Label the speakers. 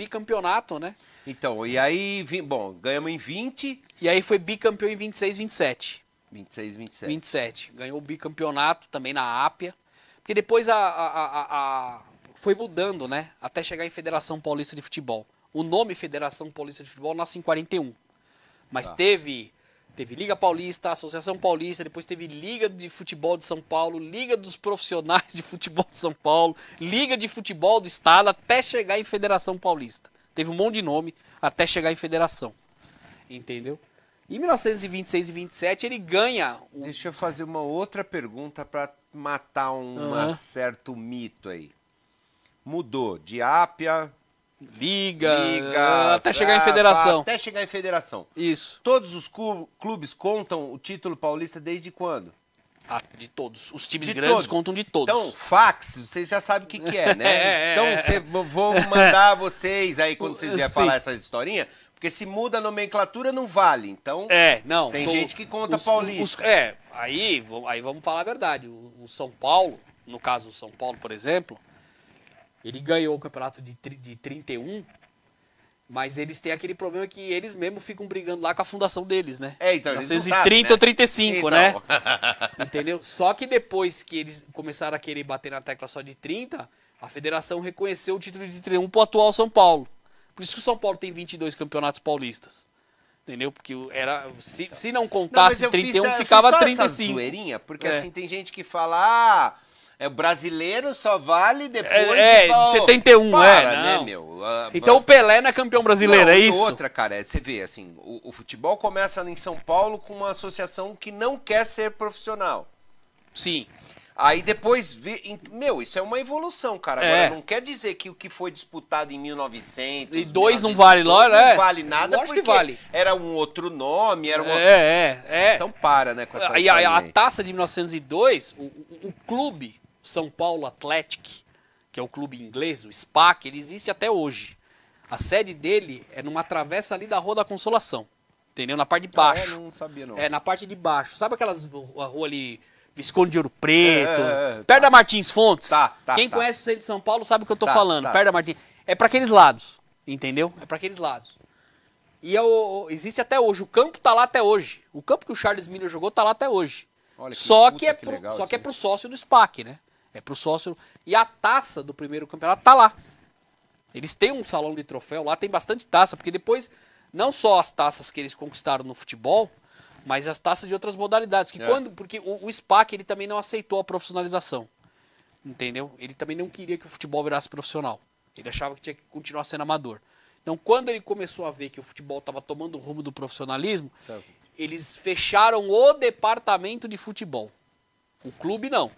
Speaker 1: bicampeonato, né? Então, e aí, bom, ganhamos em 20. E aí foi bicampeão em 26, 27. 26, 27. 27. Ganhou o bicampeonato também na Ápia. Porque depois a, a, a, a, foi mudando, né? Até chegar em Federação Paulista de Futebol. O nome Federação Paulista de Futebol nasce em 41. Mas tá. teve Teve Liga Paulista, Associação Paulista, depois teve Liga de Futebol de São Paulo, Liga dos Profissionais de Futebol de São Paulo, Liga de Futebol do Estado, até chegar em Federação Paulista. Teve um monte de nome até chegar em Federação. Entendeu? Em 1926
Speaker 2: e 27 ele ganha. Deixa eu fazer uma outra pergunta para matar um uhum. certo mito aí. Mudou de Ápia Liga, Liga ah, até chegar em federação. Até chegar em federação. Isso. Todos os clubes contam o título paulista desde quando? Ah, de todos. Os times de grandes todos. contam de todos. Então, fax, vocês já sabem o que, que é, né? É, então, é. cê, vou mandar vocês aí quando vocês vierem falar essas historinhas, porque se muda a nomenclatura, não vale. Então, é, não, tem tô, gente que conta os, paulista. Os, é,
Speaker 1: aí, aí vamos falar a verdade. O, o São Paulo, no caso do São Paulo, por exemplo, ele ganhou o campeonato de, de 31, mas eles têm aquele problema que eles mesmos ficam brigando lá com a fundação deles, né? É, então, 1930 eles não sabem, né? ou 35, então. né? Entendeu? Só que depois que eles começaram a querer bater na tecla só de 30, a federação reconheceu o título de 31 pro atual São Paulo. Por isso que o São Paulo tem 22 campeonatos paulistas. Entendeu? Porque era se, se
Speaker 2: não contasse não, 31, fiz, ficava eu fiz só 35. Essa zoeirinha, porque é. assim tem gente que fala. Ah, é, o brasileiro só vale depois. É, de é 71, para, é. Né, não. Né, meu? Ah, então o Pelé não é campeão brasileiro, não, é isso? Outra, cara, é, você vê, assim, o, o futebol começa em São Paulo com uma associação que não quer ser profissional. Sim. Aí depois, meu, isso é uma evolução, cara. Agora, é. não quer dizer que o que foi disputado em 1900... E dois não vale não né? Não vale nada Lógico porque que vale. era um outro nome, era um é, outro... É, é. Então para, né, com essa E a, a, taça de 1902, o, o, o clube
Speaker 1: são Paulo Athletic, que é o clube inglês, o SPAC, ele existe até hoje. A sede dele é numa travessa ali da Rua da Consolação. Entendeu? Na parte de ah, baixo. Ah, é, não sabia, não. É, na parte de baixo. Sabe aquelas a rua ali, Visconde de Ouro Preto? É, é, é, é. perto tá. da Martins Fontes? Tá, tá. Quem tá. conhece o centro de São Paulo sabe o que eu tô tá, falando. Tá. Perto da Martins. É para aqueles lados. Entendeu? É para aqueles lados. E é existe até hoje. O campo tá lá até hoje. O campo que o Charles Miller jogou tá lá até hoje. Olha, que só puta, que, é pro, só que é pro sócio do SPAC, né? É pro sócio. E a taça do primeiro campeonato tá lá. Eles têm um salão de troféu lá, tem bastante taça, porque depois, não só as taças que eles conquistaram no futebol, mas as taças de outras modalidades. Que é. quando, porque o, o SPAC ele também não aceitou a profissionalização. Entendeu? Ele também não queria que o futebol virasse profissional. Ele achava que tinha que continuar sendo amador. Então, quando ele começou a ver que o futebol estava tomando o rumo do profissionalismo, certo. eles fecharam o departamento de futebol. O clube não.